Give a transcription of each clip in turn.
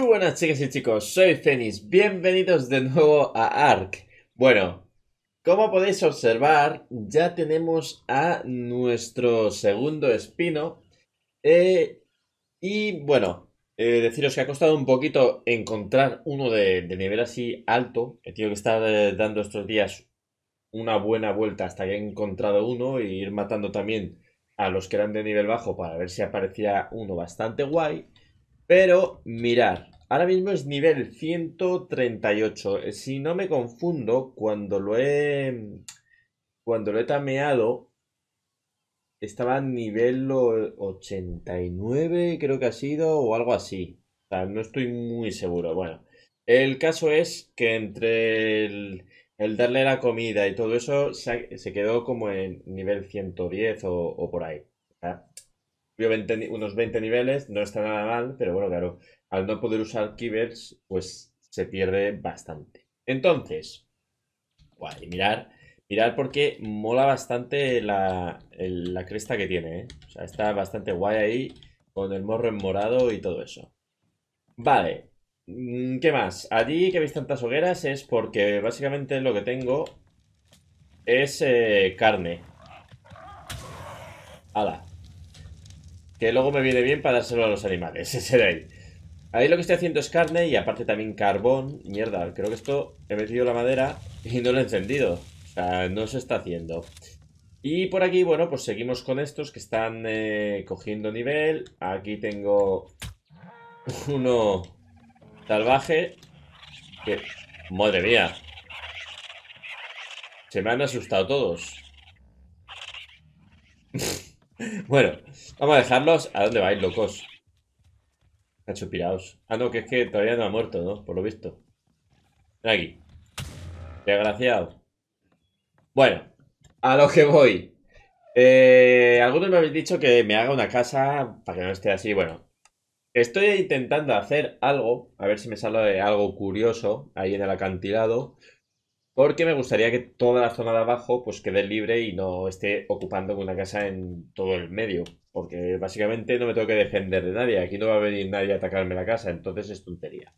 Muy buenas chicas y chicos, soy Fenix, bienvenidos de nuevo a ARK. Bueno, como podéis observar, ya tenemos a nuestro segundo espino. Eh, y bueno, eh, deciros que ha costado un poquito encontrar uno de, nivel así alto. He tenido que estar eh, dando estos días una buena vuelta hasta que he encontrado uno y ir matando también a los que eran de nivel bajo para ver si aparecía uno bastante guay. Pero mirar, ahora mismo es nivel 138. Eh, si no me confundo, cuando lo he... Cuando lo he tameado, estaba a nivel 89, creo que ha sido, o algo así. O sea, no estoy muy seguro. Bueno, el caso es que entre el, darle la comida y todo eso, se, quedó como en nivel 110 o, por ahí unos 20 niveles, no está nada mal, pero bueno, claro, al no poder usar keywords, pues se pierde bastante. Entonces, guay, mirar, mirar porque mola bastante la, cresta que tiene, ¿eh? O sea, está bastante guay ahí con el morro en morado y todo eso. Vale, mm, ¿qué más? Allí que veis tantas hogueras es porque básicamente lo que tengo es eh, carne. ¡Hala! Que luego me viene bien para dárselo a los animales, ese de ahí. Ahí lo que estoy haciendo es carne y aparte también carbón. Mierda, creo que esto he metido la madera y no lo he encendido. O sea, no se está haciendo. Y por aquí, bueno, pues seguimos con estos que están eh, cogiendo nivel. Aquí tengo uno salvaje. Que... Madre mía. Se me han asustado todos. bueno, Vamos a dejarlos. ¿A dónde vais, locos? Cachupiraos. Ah, no, que es que todavía no ha muerto, ¿no? Por lo visto. Ven aquí. Desgraciado. Bueno, a lo que voy. Eh, algunos me habéis dicho que me haga una casa para que no esté así. Bueno, estoy intentando hacer algo, a ver si me sale algo curioso ahí en el acantilado, porque me gustaría que toda la zona de abajo pues quede libre y no esté ocupando una casa en todo el medio. Porque básicamente no me tengo que defender de nadie. Aquí no va a venir nadie a atacarme la casa. Entonces es tontería.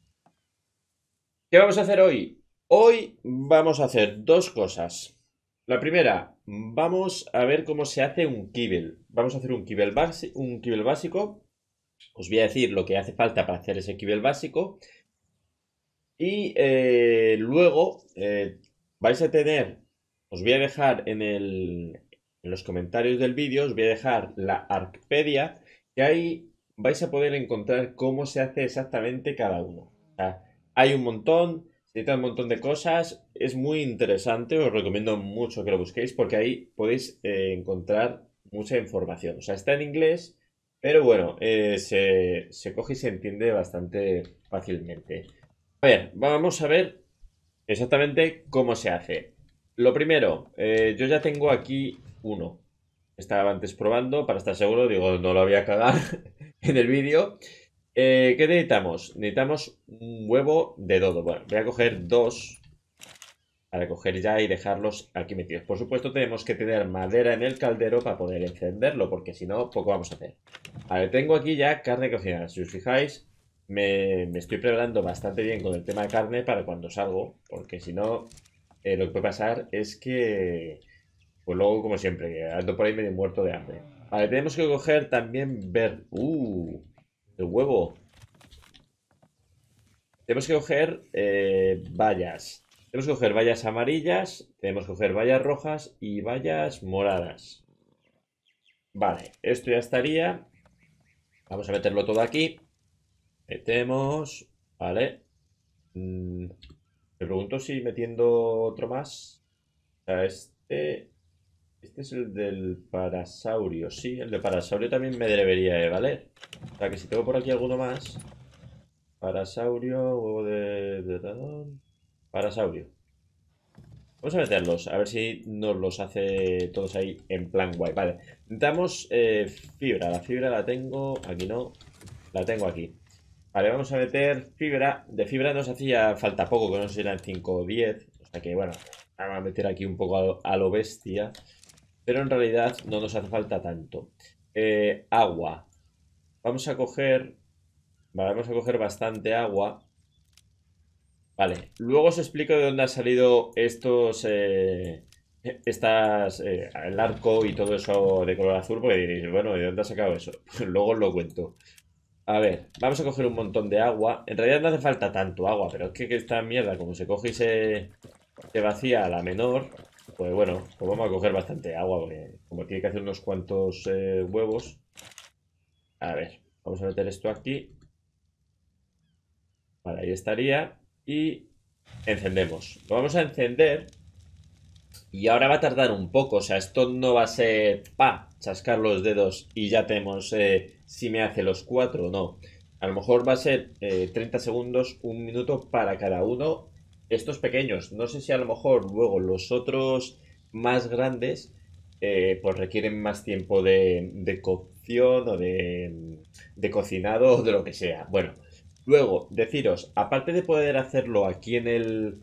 ¿Qué vamos a hacer hoy? Hoy vamos a hacer dos cosas. La primera, vamos a ver cómo se hace un kibble. Vamos a hacer un kibble un básico. Os voy a decir lo que hace falta para hacer ese kibble básico. Y eh, luego eh, vais a tener, os voy a dejar en el, en los comentarios del vídeo os voy a dejar la Arcpedia y ahí vais a poder encontrar cómo se hace exactamente cada uno. hay un montón, se necesitan un montón de cosas, es muy interesante, os recomiendo mucho que lo busquéis porque ahí podéis eh, encontrar mucha información. O sea, está en inglés, pero bueno, eh, se, se coge y se entiende bastante fácilmente. A ver, vamos a ver exactamente cómo se hace. Lo primero, eh, yo ya tengo aquí uno. Estaba antes probando, para estar seguro, digo, no lo había cagado en el vídeo. Eh, ¿Qué necesitamos? Necesitamos un huevo de dodo. Bueno, voy a coger dos para coger ya y dejarlos aquí metidos. Por supuesto tenemos que tener madera en el caldero para poder encenderlo, porque si no, poco vamos a hacer. A ver, tengo aquí ya carne cocinada. Si os fijáis, me, estoy preparando bastante bien con el tema de carne para cuando salgo, porque si no, eh, lo que puede pasar es que, pues luego, como siempre, ando por ahí medio muerto de hambre. Vale, tenemos que coger también ver... ¡Uh! El huevo. Tenemos que coger eh, vallas. Tenemos que coger vallas amarillas, tenemos que coger vallas rojas y vallas moradas. Vale, esto ya estaría. Vamos a meterlo todo aquí. Metemos. Vale. Mm pregunto si metiendo otro más. este. Este es el del parasaurio. Sí, el de parasaurio también me debería de ¿eh? valer. O sea, que si tengo por aquí alguno más. Parasaurio, huevo de. parasaurio. Vamos a meterlos, a ver si nos los hace todos ahí en plan guay. Vale, necesitamos eh, fibra. La fibra la tengo, aquí no, la tengo aquí. Vale, vamos a meter fibra. De fibra nos hacía falta poco, que no sé si eran 5 o 10. O sea que, bueno, vamos a meter aquí un poco a lo, bestia. Pero en realidad no nos hace falta tanto. Eh, agua. Vamos a coger... vamos a coger bastante agua. Vale, luego os explico de dónde ha salido estos... Eh, estas... Eh, el arco y todo eso de color azul, porque diréis, bueno, ¿de dónde ha sacado eso? luego os lo cuento. A ver, vamos a coger un montón de agua. En realidad no hace falta tanto agua, pero es que, esta mierda, como se coge y se, vacía a la menor, pues bueno, pues vamos a coger bastante agua, porque como tiene que hacer unos cuantos eh, huevos. A ver, vamos a meter esto aquí. Vale, ahí estaría. Y encendemos. Lo vamos a encender y ahora va a tardar un poco, o sea, esto no va a ser, pa, chascar los dedos y ya tenemos eh, si me hace los cuatro o no. A lo mejor va a ser 30 eh, segundos, un minuto para cada uno, estos pequeños. No sé si a lo mejor luego los otros más grandes, eh, pues requieren más tiempo de, cocción o de, de cocinado o de lo que sea. Bueno, luego, deciros, aparte de poder hacerlo aquí en el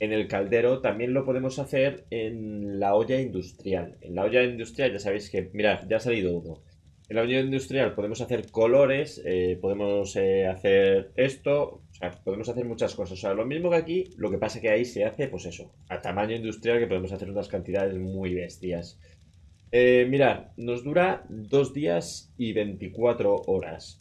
en el caldero, también lo podemos hacer en la olla industrial. En la olla industrial ya sabéis que, mirad, ya ha salido uno. En la olla industrial podemos hacer colores, eh, podemos eh, hacer esto, o sea, podemos hacer muchas cosas. O sea, lo mismo que aquí, lo que pasa que ahí se hace, pues eso, a tamaño industrial que podemos hacer unas cantidades muy bestias. Eh, mirad, nos dura dos días y 24 horas.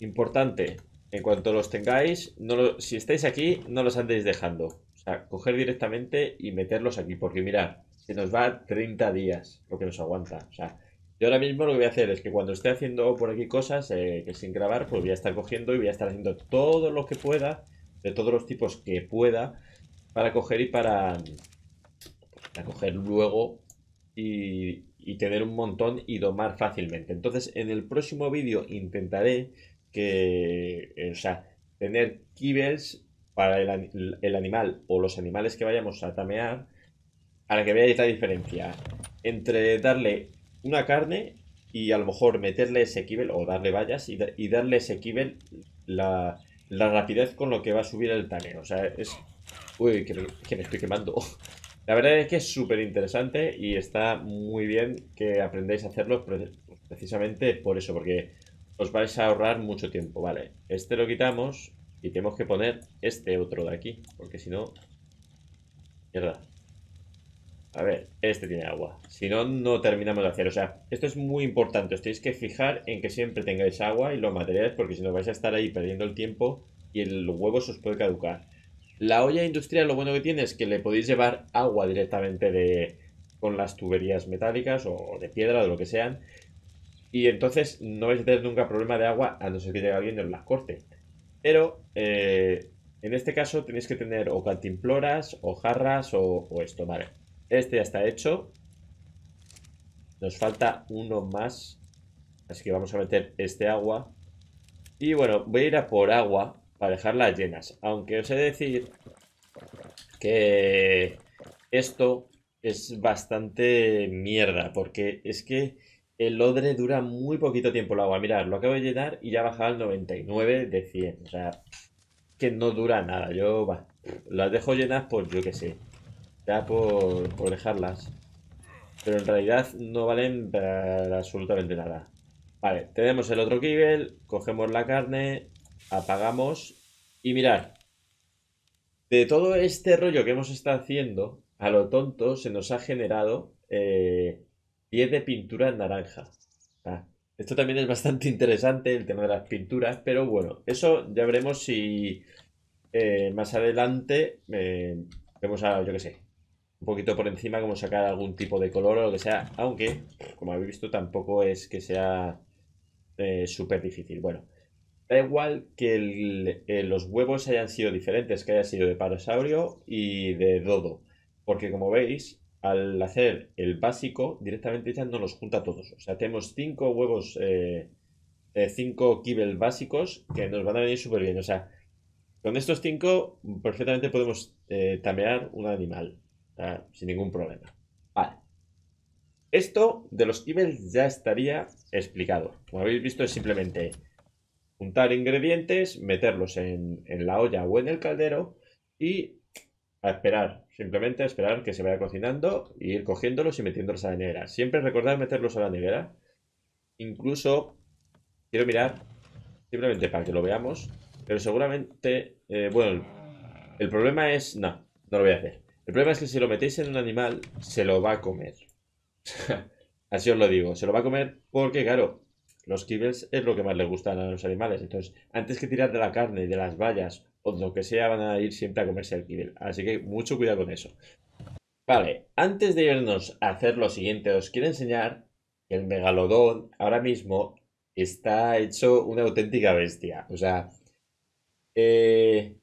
Importante, en cuanto los tengáis, si estáis aquí, no los andéis dejando coger directamente y meterlos aquí, porque mira, se nos va 30 días lo que nos aguanta. O sea, yo ahora mismo lo que voy a hacer es que cuando esté haciendo por aquí cosas eh, que sin grabar, pues voy a estar cogiendo y voy a estar haciendo todo lo que pueda, de todos los tipos que pueda, para coger y para, para coger luego y, y tener un montón y domar fácilmente. Entonces, en el próximo vídeo intentaré que, eh, o sea, tener kibels para el, animal o los animales que vayamos a tamear, a la que veáis la diferencia entre darle una carne y a lo mejor meterle ese kibel o darle vallas y, darle ese kibel la, la, rapidez con lo que va a subir el tameo O sea, es... Uy, que me estoy quemando. La verdad es que es súper interesante y está muy bien que aprendáis a hacerlo precisamente por eso, porque os vais a ahorrar mucho tiempo, ¿vale? Este lo quitamos y tenemos que poner este otro de aquí, porque si no... Mierda. A ver, este tiene agua. Si no, no terminamos de hacer. O sea, esto es muy importante. Os tenéis que fijar en que siempre tengáis agua y los materiales, porque si no vais a estar ahí perdiendo el tiempo y el huevo se os puede caducar. La olla industrial lo bueno que tiene es que le podéis llevar agua directamente de, con las tuberías metálicas o de piedra, de lo que sean. Y entonces no vais a tener nunca problema de agua a no ser que llegue alguien y os las corte. Pero eh, en este caso tenéis que tener o cantimploras, o jarras, o, o esto, vale. Este ya está hecho. Nos falta uno más. Así que vamos a meter este agua. Y bueno, voy a ir a por agua para dejarlas llenas. Aunque os he de decir que esto es bastante mierda. Porque es que el odre dura muy poquito tiempo el agua. Mirad, lo acabo de llenar y ya bajaba al 99 de 100. O sea, que no dura nada. Yo va, las dejo llenas por yo que sé. Ya por, dejarlas. Pero en realidad no valen para absolutamente nada. Vale, tenemos el otro kibel, cogemos la carne, apagamos y mirad. De todo este rollo que hemos estado haciendo, a lo tonto se nos ha generado eh, y es de pintura naranja. Ah, esto también es bastante interesante, el tema de las pinturas, pero bueno, eso ya veremos si eh, más adelante eh, vemos a, yo que sé, un poquito por encima cómo sacar algún tipo de color o lo que sea, aunque, como habéis visto, tampoco es que sea eh, súper difícil. Bueno, da igual que los huevos hayan sido diferentes, que haya sido de parasaurio y de dodo, porque como veis, al hacer el básico, directamente ya no los junta todos. O sea, tenemos cinco huevos, eh, eh, cinco kibel básicos que nos van a venir súper bien. O sea, con estos cinco perfectamente podemos eh, tamear un animal sin ningún problema. Vale. Esto de los kibel ya estaría explicado. Como habéis visto, es simplemente juntar ingredientes, meterlos en la olla o en el caldero y a esperar, simplemente a esperar que se vaya cocinando y ir cogiéndolos y metiéndolos a la nevera. Siempre recordar meterlos a la nevera. Incluso quiero mirar, simplemente para que lo veamos, pero seguramente, eh, bueno, el problema es, no, no lo voy a hacer. El problema es que si lo metéis en un animal, se lo va a comer. Así os lo digo, se lo va a comer porque, claro, los kibbles es lo que más le gustan a los animales. Entonces, antes que tirar de la carne, y de las vallas o pues, lo que sea, van a ir siempre a comerse alquiler. Así que mucho cuidado con eso. Vale, antes de irnos a hacer lo siguiente, os quiero enseñar que el megalodón ahora mismo está hecho una auténtica bestia. O sea, eh,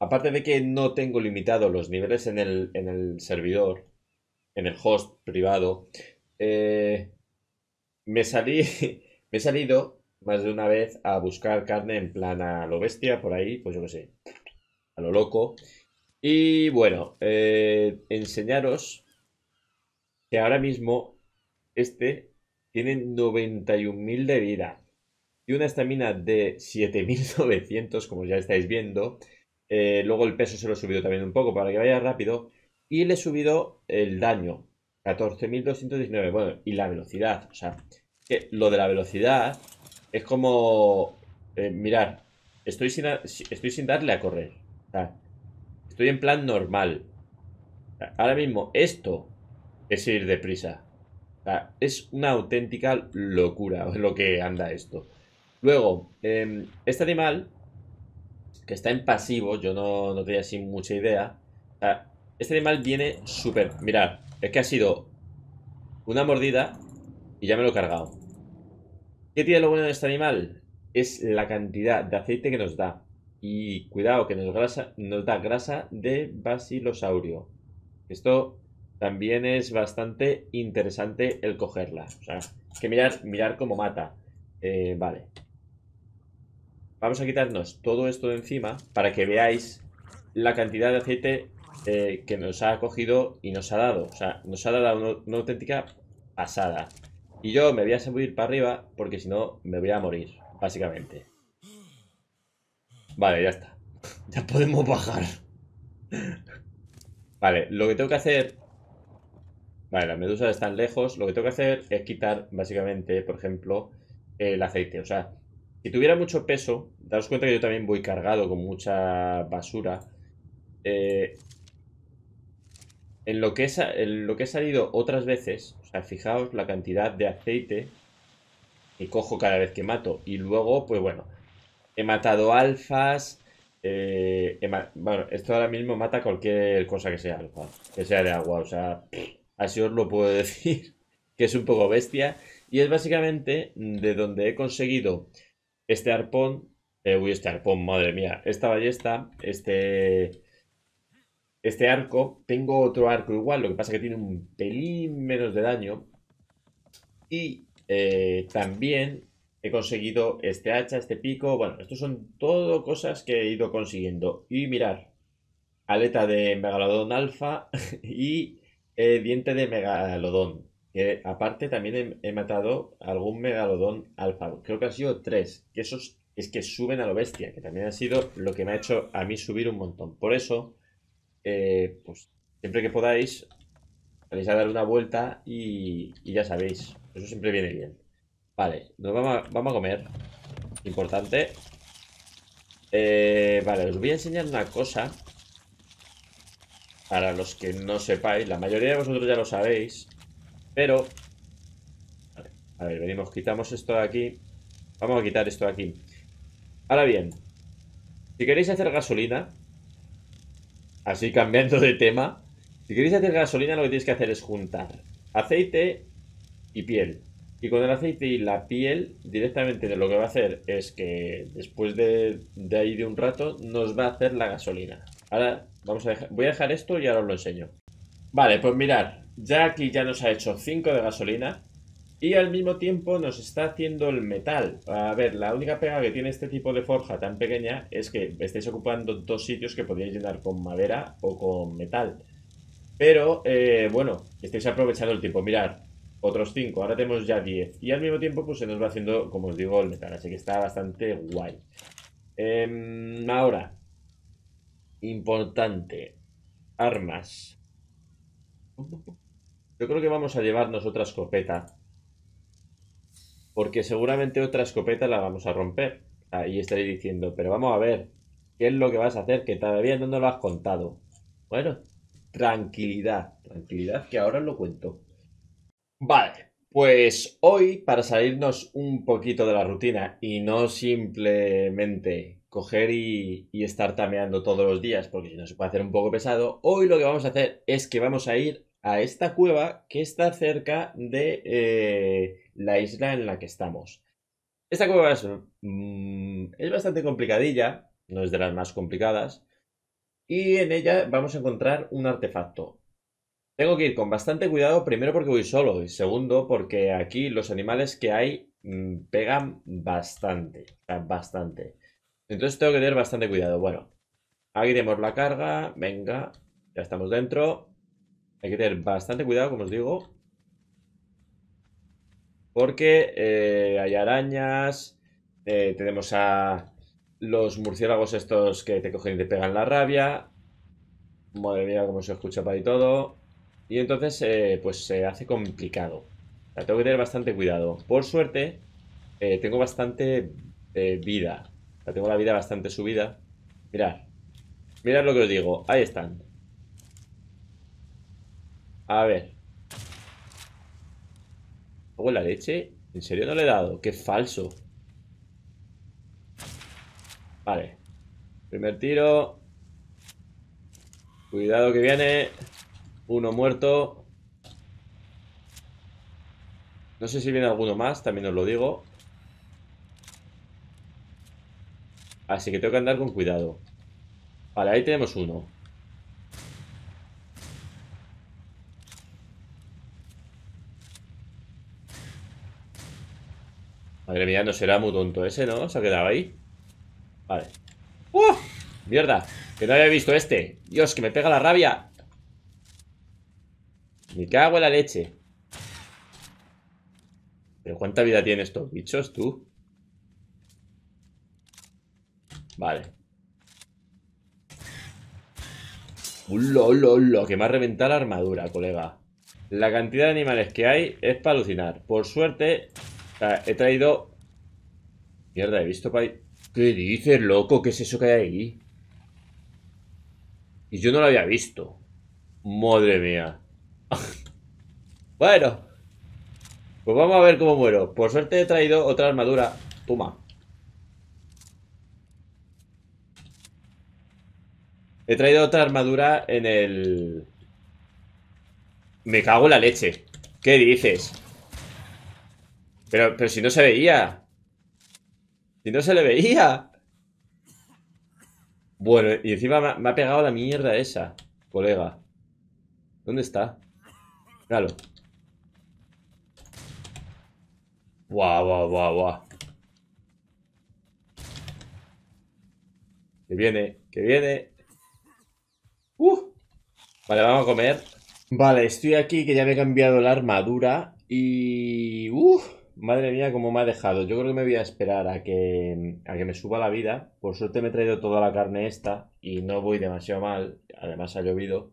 aparte de que no tengo limitado los niveles en el, servidor, en el host privado, eh, me salí, me he salido más de una vez a buscar carne en plan a lo bestia, por ahí, pues yo que sé, a lo loco. Y bueno, eh, enseñaros que ahora mismo este tiene 91.000 de vida y una estamina de 7.900, como ya estáis viendo. Eh, luego el peso se lo he subido también un poco para que vaya rápido. Y le he subido el daño, 14.219. Bueno, y la velocidad. O sea, que lo de la velocidad es como, eh, mirar, estoy sin, darle a correr. estoy en plan normal. Ahora mismo, esto es ir deprisa. es una auténtica locura lo que anda esto. Luego, em, este animal, que está en pasivo, yo no, no tenía así mucha idea. este animal viene súper... Mirar, es que ha sido una mordida y ya me lo he cargado. ¿Qué tiene lo bueno de este animal? Es la cantidad de aceite que nos da. Y cuidado, que nos, da grasa de basilosaurio. Esto también es bastante interesante el cogerla. O sea, que mirar, mirar cómo mata. Eh, vale. Vamos a quitarnos todo esto de encima para que veáis la cantidad de aceite eh, que nos ha cogido y nos ha dado. O sea, nos ha dado una, una auténtica pasada. Y yo me voy a subir para arriba porque si no me voy a morir, básicamente. Vale, ya está. ya podemos bajar. vale, lo que tengo que hacer... Vale, las medusas están lejos. Lo que tengo que hacer es quitar, básicamente, por ejemplo, el aceite. O sea, si tuviera mucho peso, daros cuenta que yo también voy cargado con mucha basura. Eh, en, lo que en lo que he salido otras veces, fijaos la cantidad de aceite que cojo cada vez que mato. Y luego, pues bueno, he matado alfas. Eh, bueno, esto ahora mismo mata cualquier cosa que sea que sea de agua. O sea, así os lo puedo decir, que es un poco bestia. Y es básicamente de donde he conseguido este arpón. Eh, uy, este arpón, madre mía. Esta ballesta, este este arco, tengo otro arco igual, lo que pasa es que tiene un pelín menos de daño. Y eh, también he conseguido este hacha, este pico. Bueno, estos son todo cosas que he ido consiguiendo. Y mirar, aleta de megalodón alfa y eh, diente de megalodón. Que aparte también he, matado algún megalodón alfa. Creo que han sido tres. Que esos es que suben a lo bestia. Que también ha sido lo que me ha hecho a mí subir un montón. Por eso eh, pues siempre que podáis, vais a dar una vuelta y, ya sabéis, eso siempre viene bien. Vale, nos vamos a, comer. Importante. Eh, vale, os voy a enseñar una cosa. Para los que no sepáis, la mayoría de vosotros ya lo sabéis. Pero... a ver, venimos, quitamos esto de aquí. Vamos a quitar esto de aquí. Ahora bien, si queréis hacer gasolina, Así cambiando de tema, si queréis hacer gasolina lo que tienes que hacer es juntar aceite y piel. Y con el aceite y la piel directamente lo que va a hacer es que después de, de ahí de un rato nos va a hacer la gasolina. Ahora vamos a dejar, voy a dejar esto y ahora os lo enseño. Vale, pues mirad, ya aquí ya nos ha hecho 5 de gasolina y al mismo tiempo nos está haciendo el metal. A ver, la única pega que tiene este tipo de forja tan pequeña es que estáis ocupando dos sitios que podíais llenar con madera o con metal. Pero, eh, bueno, estáis aprovechando el tiempo. Mirad, otros cinco. ahora tenemos ya diez. Y al mismo tiempo, pues se nos va haciendo, como os digo, el metal. Así que está bastante guay. Em, ahora, importante, armas. Yo creo que vamos a llevarnos otra escopeta porque seguramente otra escopeta la vamos a romper. Ahí estaréis diciendo, pero vamos a ver, ¿qué es lo que vas a hacer? Que todavía no nos lo has contado. Bueno, tranquilidad, tranquilidad, que ahora lo cuento. Vale, pues hoy, para salirnos un poquito de la rutina y no simplemente coger y, y estar tameando todos los días, porque si no se puede hacer un poco pesado, hoy lo que vamos a hacer es que vamos a ir a esta cueva que está cerca de eh, la isla en la que estamos. Esta cueva mm, es, bastante complicadilla, no es de las más complicadas, y en ella vamos a encontrar un artefacto. Tengo que ir con bastante cuidado, primero porque voy solo, y segundo porque aquí los animales que hay mm, pegan bastante, bastante. Entonces tengo que tener bastante cuidado. Bueno, aquí la carga, venga, ya estamos dentro. Hay que tener bastante cuidado, como os digo. Porque eh, hay arañas. Eh, tenemos a los murciélagos estos que te cogen y te pegan la rabia. Madre mía, como se escucha para y todo. Y entonces, eh, pues se hace complicado. O tengo que tener bastante cuidado. Por suerte, tengo bastante vida. O tengo la vida bastante subida. Mirad. Mirad lo que os digo. Ahí están. A ver. Hago la leche. ¿En serio no le he dado? ¡Qué falso! Vale. Primer tiro. Cuidado que viene. Uno muerto. No sé si viene alguno más, también os lo digo. Así que tengo que andar con cuidado. Vale, ahí tenemos uno. Madre mía, no será muy tonto ese, ¿no? Se ha quedado ahí. Vale. ¡Uf! ¡Mierda! Que no había visto este. Dios, que me pega la rabia. Me cago en la leche. ¿Pero cuánta vida tiene estos bichos, tú? Vale. ¡Hola, lo, lo. Que me ha reventado la armadura, colega. La cantidad de animales que hay es para alucinar. Por suerte, he traído... Mierda, he visto para... ¿Qué dices, loco? ¿Qué es eso que hay ahí? Y yo no lo había visto. Madre mía. bueno. Pues vamos a ver cómo muero. Por suerte he traído otra armadura. Toma. He traído otra armadura en el... Me cago en la leche. ¿Qué dices? Pero, si no se veía. Si no se le veía. Bueno, y encima me ha, pegado la mierda esa, colega. ¿Dónde está? Claro. Guau, guau, guau, Que viene, que viene. Uh. Vale, vamos a comer. Vale, estoy aquí que ya me he cambiado la armadura y... Uh. Madre mía, cómo me ha dejado. Yo creo que me voy a esperar a que, a que me suba la vida. Por suerte me he traído toda la carne esta y no voy demasiado mal. Además ha llovido.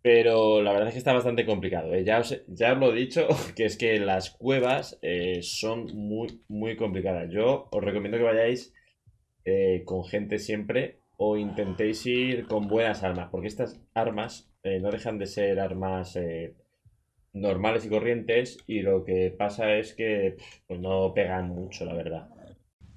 Pero la verdad es que está bastante complicado. ¿eh? Ya, os, lo he dicho, que es que las cuevas eh, son muy, muy complicadas. Yo os recomiendo que vayáis eh, con gente siempre o intentéis ir con buenas armas, porque estas armas no dejan de ser armas normales y corrientes y lo que pasa es que pues, no pegan mucho, la verdad.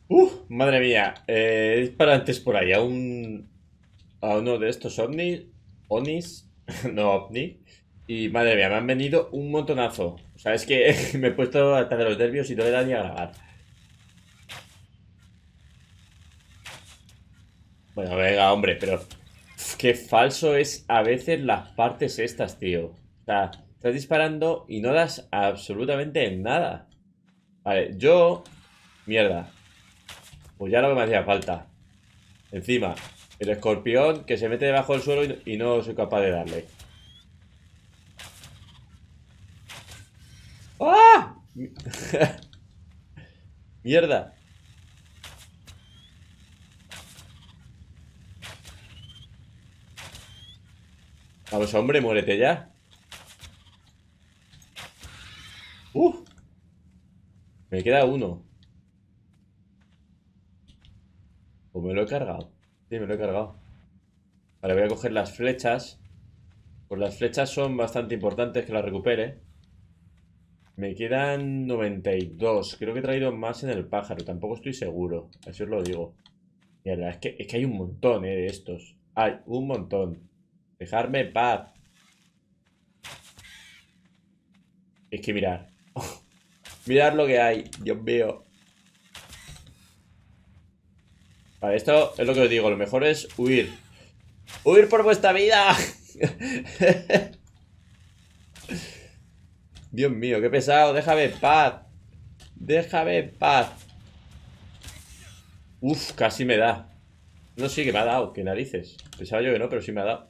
¡Uf! Madre mía, eh, es antes por ahí a a uno de estos ovnis, onis, no ovni, y madre mía, me han venido un montonazo. O sea, es que me he puesto hasta de los nervios y no le da ni a grabar. Bueno, venga, hombre, pero qué falso es a veces las partes estas, tío. O sea, Estás disparando y no das absolutamente nada. Vale, yo... Mierda. Pues ya lo que me hacía falta. Encima, el escorpión que se mete debajo del suelo y no soy capaz de darle. ¡Ah! Mierda. Vamos, hombre, muérete ya. ¡Uf! Me queda uno. ¿O me lo he cargado? Sí, me lo he cargado. Vale, voy a coger las flechas. Pues las flechas son bastante importantes que las recupere. Me quedan 92. Creo que he traído más en el pájaro. Tampoco estoy seguro. Así os lo digo. verdad es que, es que hay un montón, eh, de estos. Hay un montón. Dejarme paz. Es que mirar. mirad lo que hay, Dios mío. Vale, esto es lo que os digo, lo mejor es huir. ¡Huir por vuestra vida! Dios mío, qué pesado, déjame en paz. Déjame en paz. Uf, casi me da. No, sé que me ha dado, que narices. Pensaba yo que no, pero sí me ha dado.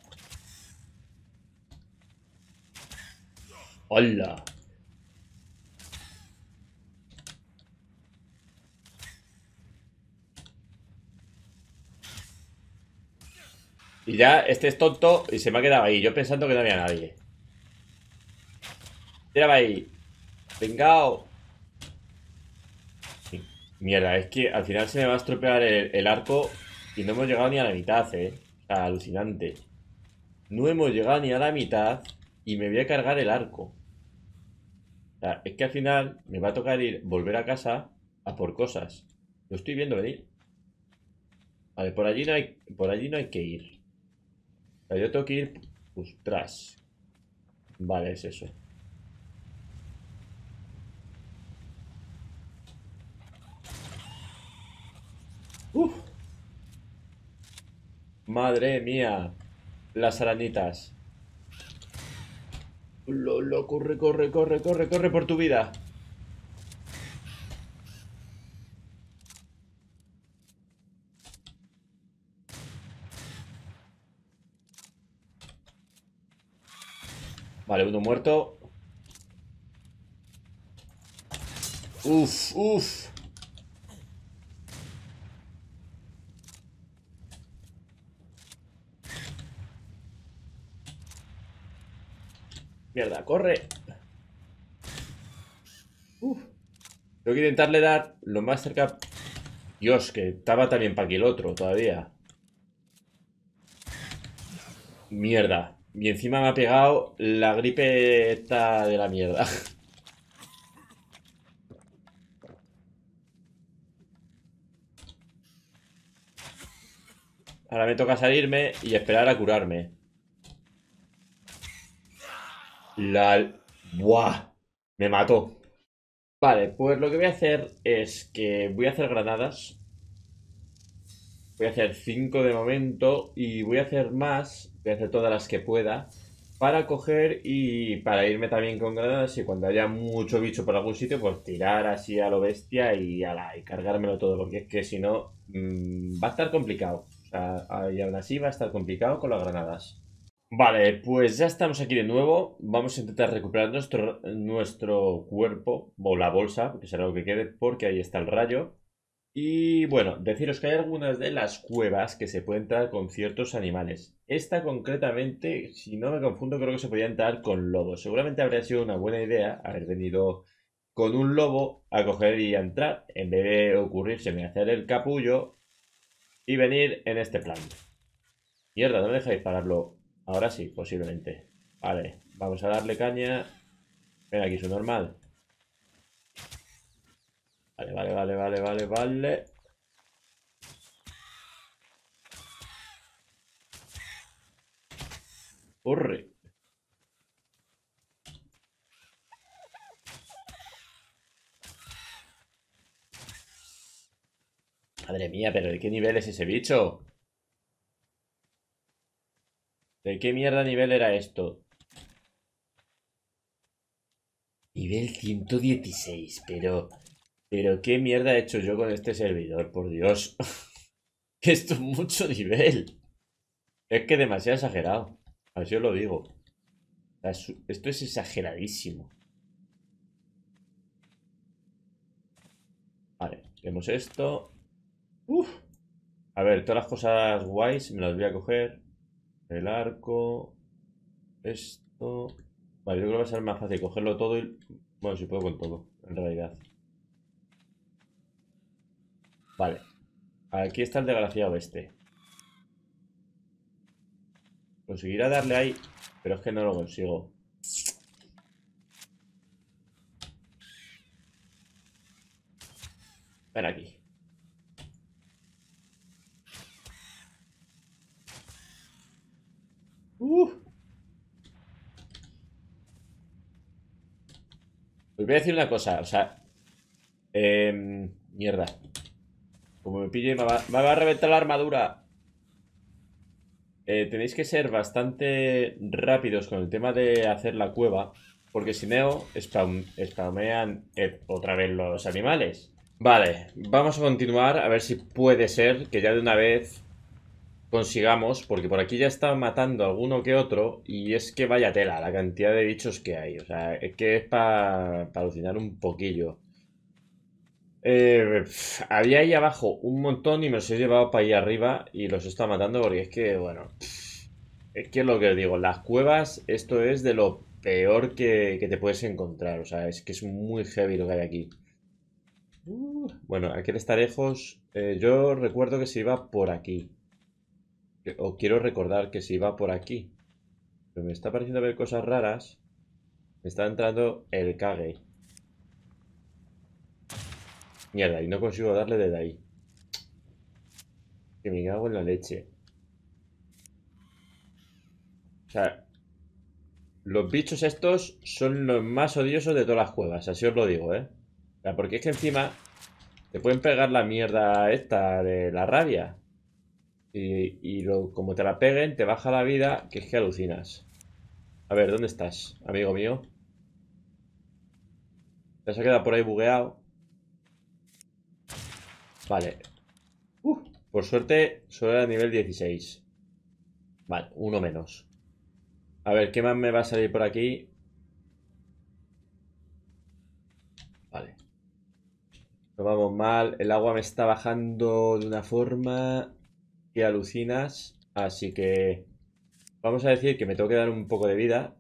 ¡Hola! Y ya este es tonto y se me ha quedado ahí, yo pensando que no había nadie. Tiraba ahí. Vengao. Mierda, es que al final se me va a estropear el, arco y no hemos llegado ni a la mitad, eh. alucinante. No hemos llegado ni a la mitad y me voy a cargar el arco. es que al final me va a tocar ir, volver a casa a por cosas. Lo estoy viendo venir. Vale, por allí no hay, por allí no hay que ir yo tengo que ir... Ostras. Pues, vale, es eso. Uf. Madre mía. Las arañitas. Lolo, corre, corre, corre, corre, corre por tu vida. Vale, uno muerto. Uf, uf. Mierda, corre. Uf. Tengo que intentarle dar lo más cerca. Dios, que estaba también para aquí el otro todavía. Mierda. Y encima me ha pegado la gripe de la mierda. Ahora me toca salirme y esperar a curarme. La... ¡Buah! Me mató. Vale, pues lo que voy a hacer es que voy a hacer granadas. Voy a hacer 5 de momento y voy a hacer más voy a hacer todas las que pueda para coger y para irme también con granadas y cuando haya mucho bicho por algún sitio, pues tirar así a lo bestia y, a la, y cargármelo todo, porque es que si no mm, va a estar complicado. O sea, y aún así va a estar complicado con las granadas. Vale, pues ya estamos aquí de nuevo. Vamos a intentar recuperar nuestro, nuestro cuerpo o la bolsa, que será lo que quede, porque ahí está el rayo. Y bueno, deciros que hay algunas de las cuevas que se pueden entrar con ciertos animales. Esta concretamente, si no me confundo, creo que se podía entrar con lobos. Seguramente habría sido una buena idea haber venido con un lobo a coger y a entrar, en vez de me hacer el capullo y venir en este plan. Mierda, no dejáis pararlo. Ahora sí, posiblemente. Vale, vamos a darle caña. Ven aquí, su normal. Vale, vale, vale, vale, vale, vale. Corre. Madre mía, pero ¿de qué nivel es ese bicho? ¿De qué mierda nivel era esto? Nivel 116, pero... Pero qué mierda he hecho yo con este servidor, por Dios. Esto es mucho nivel. Es que demasiado exagerado. Así os lo digo. Esto es exageradísimo. Vale, vemos esto. A ver, todas las cosas guays me las voy a coger. El arco. Esto. Vale, yo creo que va a ser más fácil cogerlo todo y... Bueno, si puedo con todo, en realidad. Vale. Aquí está el desgraciado este. Conseguirá darle ahí, pero es que no lo consigo. Ven aquí. Uh. Os pues voy a decir una cosa, o sea... Eh, mierda. Como me pille, me va, a reventar la armadura. Eh, tenéis que ser bastante rápidos con el tema de hacer la cueva. Porque si no, está, eh, otra vez los animales. Vale, vamos a continuar a ver si puede ser que ya de una vez consigamos, porque por aquí ya está matando alguno que otro, y es que vaya tela la cantidad de bichos que hay, o sea, es que es para alucinar un poquillo. Eh, había ahí abajo un montón y me los he llevado para ahí arriba y los está matando porque es que, bueno, es que es lo que os digo, las cuevas, esto es de lo peor que, te puedes encontrar, o sea, es que es muy heavy lo que hay aquí. Uh, bueno, bueno, que estar lejos, eh, yo recuerdo que se iba por aquí, o quiero recordar que se iba por aquí, pero me está pareciendo ver cosas raras, me está entrando el Kage. Mierda, y no consigo darle desde ahí. Que me hago en la leche. O sea, los bichos estos son los más odiosos de todas las cuevas, así os lo digo, ¿eh? O sea, porque es que encima te pueden pegar la mierda esta de la rabia. Y, lo, como te la peguen, te baja la vida, que es que alucinas. A ver, ¿dónde estás, amigo mío? Te has quedado por ahí bugueado. Vale. por suerte, solo era nivel 16. Vale, uno menos. A ver, ¿qué más me va a salir por aquí? Vale. No vamos mal. El agua me está bajando de una forma que alucinas. Así que vamos a decir que me tengo que dar un poco de vida.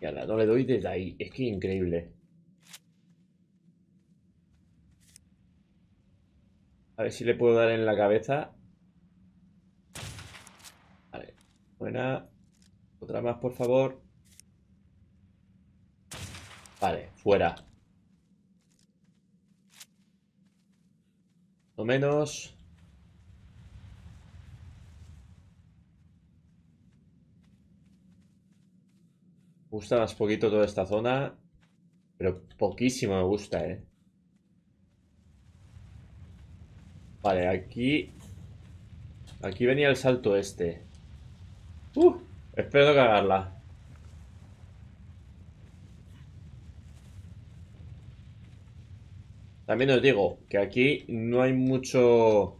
Y ahora no le doy desde ahí. Es que increíble. A ver si le puedo dar en la cabeza. Vale. Buena. Otra más, por favor. Vale, fuera. No menos. Me gusta más poquito toda esta zona. Pero poquísimo me gusta, ¿eh? Vale, aquí... Aquí venía el salto este. Uh, espero cagarla. También os digo que aquí no hay mucho...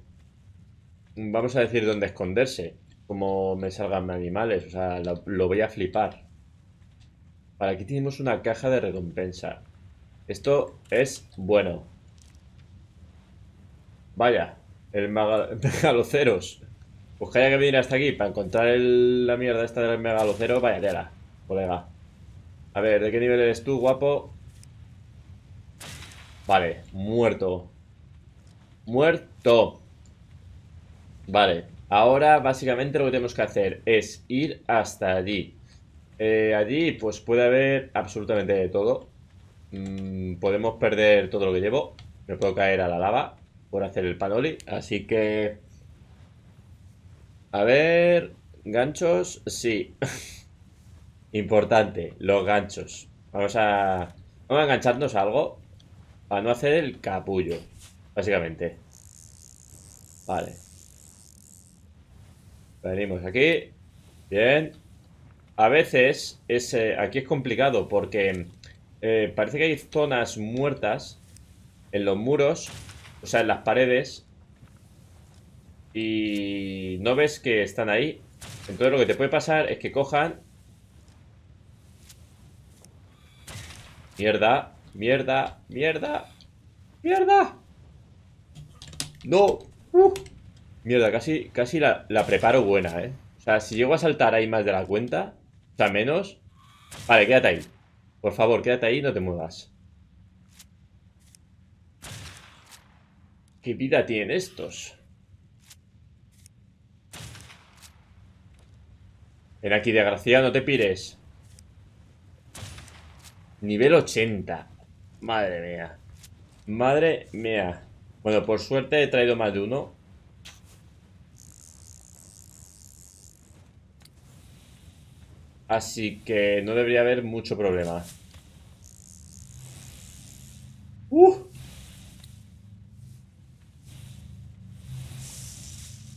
Vamos a decir dónde esconderse. Como me salgan animales. O sea, lo, voy a flipar. Para aquí tenemos una caja de recompensa. Esto es bueno. Vaya, el megaloceros. Pues que haya que venir hasta aquí para encontrar la mierda esta del megalocero, vaya tela, colega. A ver, ¿de qué nivel eres tú, guapo? Vale, muerto. Muerto. Vale, ahora básicamente lo que tenemos que hacer es ir hasta allí. Eh, allí pues puede haber absolutamente de todo. Mm, podemos perder todo lo que llevo. Me puedo caer a la lava por hacer el panoli. Así que... A ver, ganchos, sí. Importante, los ganchos. Vamos a... Vamos a engancharnos algo para no hacer el capullo, básicamente. Vale. Venimos aquí. Bien. A veces eh, aquí es complicado porque eh, parece que hay zonas muertas en los muros o sea, en las paredes. Y no ves que están ahí. Entonces lo que te puede pasar es que cojan... Mierda, mierda, mierda, mierda. No. Uh. Mierda, casi, casi la, la preparo buena, ¿eh? O sea, si llego a saltar ahí más de la cuenta, o sea, menos... Vale, quédate ahí. Por favor, quédate ahí y no te muevas. ¿Qué vida tienen estos? Ven aquí, de desgraciado, no te pires. Nivel 80. Madre mía. Madre mía. Bueno, por suerte he traído más de uno. Así que no debería haber mucho problema. ¡Uh!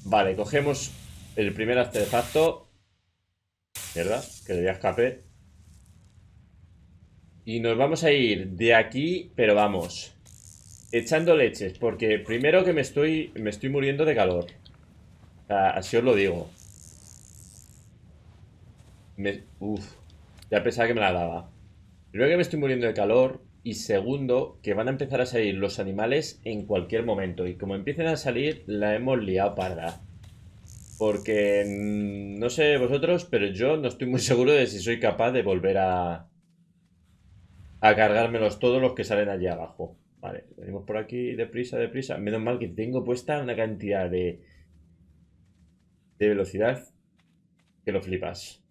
Vale, cogemos el primer artefacto. ¿Verdad? Que le voy escape. Y nos vamos a ir de aquí, pero vamos. Echando leches, porque primero que me estoy, me estoy muriendo de calor. así os lo digo. Me, ya pensaba que me la daba. Primero que me estoy muriendo de calor y segundo, que van a empezar a salir los animales en cualquier momento. Y como empiecen a salir, la hemos liado parda. Porque mm, no sé vosotros, pero yo no estoy muy seguro de si soy capaz de volver a, a cargármelos todos los que salen allí abajo. Vale, venimos por aquí deprisa, deprisa. Menos mal que tengo puesta una cantidad de, de velocidad que lo flipas.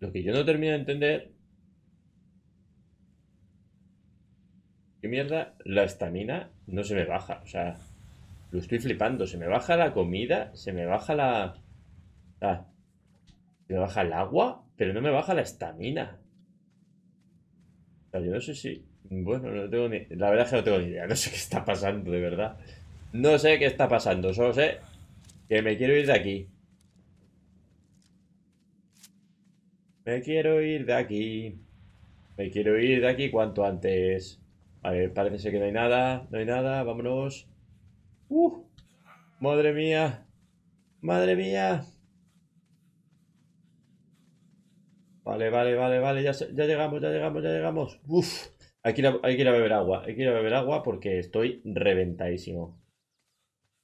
Lo que yo no termino de entender... ¿Qué mierda? La estamina no se me baja. O sea, lo estoy flipando. Se me baja la comida, se me baja la... Ah, se me baja el agua, pero no me baja la estamina. O sea, yo no sé si... Bueno, no tengo ni... La verdad es que no tengo ni idea. No sé qué está pasando, de verdad. No sé qué está pasando. Solo sé que me quiero ir de aquí. Me quiero ir de aquí. Me quiero ir de aquí cuanto antes. A ver, parece que no hay nada. No hay nada. Vámonos. Uf, uh, ¡Madre mía! ¡Madre mía! Vale, vale, vale, vale. Ya, llegamos, ya llegamos, ya llegamos. ¡Uf! Hay que, hay que ir a beber agua. Hay que ir a beber agua porque estoy reventadísimo.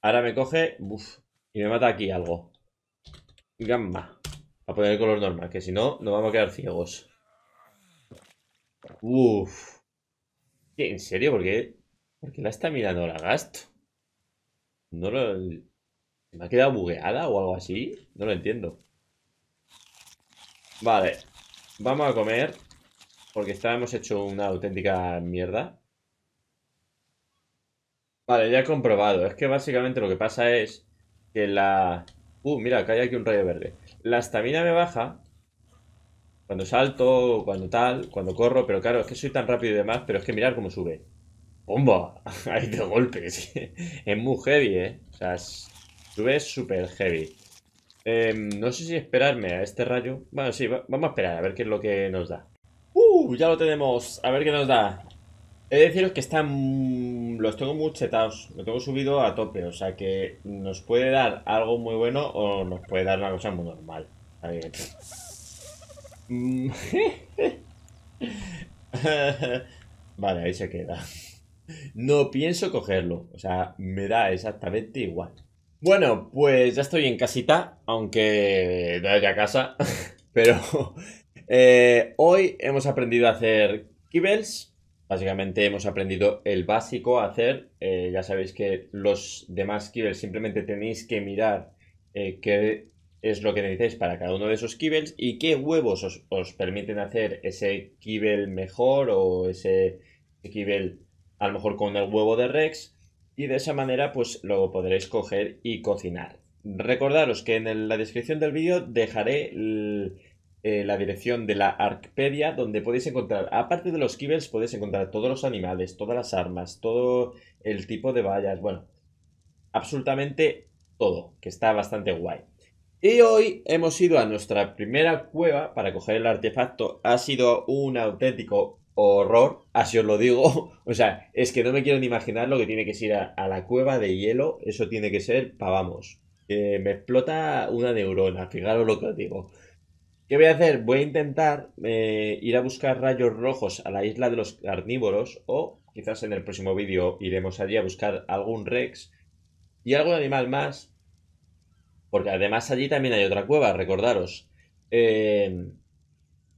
Ahora me coge... ¡Uf! Y me mata aquí algo. Gamma. A poner el color normal, que si no, nos vamos a quedar ciegos. Uff ¿En serio? ¿Por qué? la está mirando la gasto? No lo... ¿Me ha quedado bugueada o algo así? No lo entiendo. Vale. Vamos a comer. Porque hemos hecho una auténtica mierda. Vale, ya he comprobado. Es que básicamente lo que pasa es que la... Uh, mira, acá hay aquí un rayo verde la estamina me baja cuando salto, cuando tal, cuando corro, pero claro, es que soy tan rápido y demás, pero es que mirar cómo sube. ¡Bomba! Ahí de golpes Es muy heavy, ¿eh? O sea, sube súper heavy. Em, no sé si esperarme a este rayo. Bueno, sí, vamos a esperar a ver qué es lo que nos da. ¡Uh! Ya lo tenemos. A ver qué nos da. He de deciros que están. Los tengo muy chetados. Lo tengo subido a tope. O sea que nos puede dar algo muy bueno o nos puede dar una cosa muy normal. Mm. vale, ahí se queda. No pienso cogerlo. O sea, me da exactamente igual. Bueno, pues ya estoy en casita, aunque no a casa. Pero eh, hoy hemos aprendido a hacer kibbles. Básicamente hemos aprendido el básico a hacer. Eh, ya sabéis que los demás kibbles simplemente tenéis que mirar eh, qué es lo que necesitáis para cada uno de esos kibbles y qué huevos os, permiten hacer ese quibble mejor o ese kibble a lo mejor con el huevo de Rex y de esa manera pues lo podréis coger y cocinar. Recordaros que en la descripción del vídeo dejaré el, eh, la dirección de la Arcpedia, donde podéis encontrar, aparte de los kibbles, podéis encontrar todos los animales, todas las armas, todo el tipo de vallas, bueno, absolutamente todo, que está bastante guay. Y hoy hemos ido a nuestra primera cueva para coger el artefacto. Ha sido un auténtico horror, así os lo digo. o sea, es que no me quiero ni imaginar lo que tiene que ser a, la cueva de hielo. Eso tiene que ser, pa' vamos. me explota una neurona, fijaros lo que os digo. ¿Qué voy a hacer? Voy a intentar eh, ir a buscar rayos rojos a la isla de los carnívoros o quizás en el próximo vídeo iremos allí a buscar algún rex y algún animal más. Porque además allí también hay otra cueva, recordaros. Eh,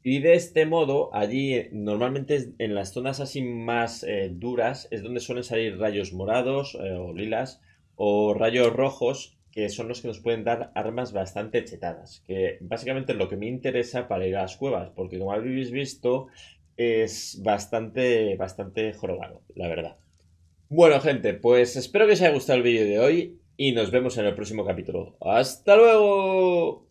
y de este modo, allí normalmente en las zonas así más eh, duras es donde suelen salir rayos morados o lilas o rayos rojos que son los que nos pueden dar armas bastante chetadas, que básicamente es lo que me interesa para ir a las cuevas, porque como habéis visto, es bastante, bastante jorobado, la verdad. Bueno, gente, pues espero que os haya gustado el vídeo de hoy y nos vemos en el próximo capítulo. ¡Hasta luego!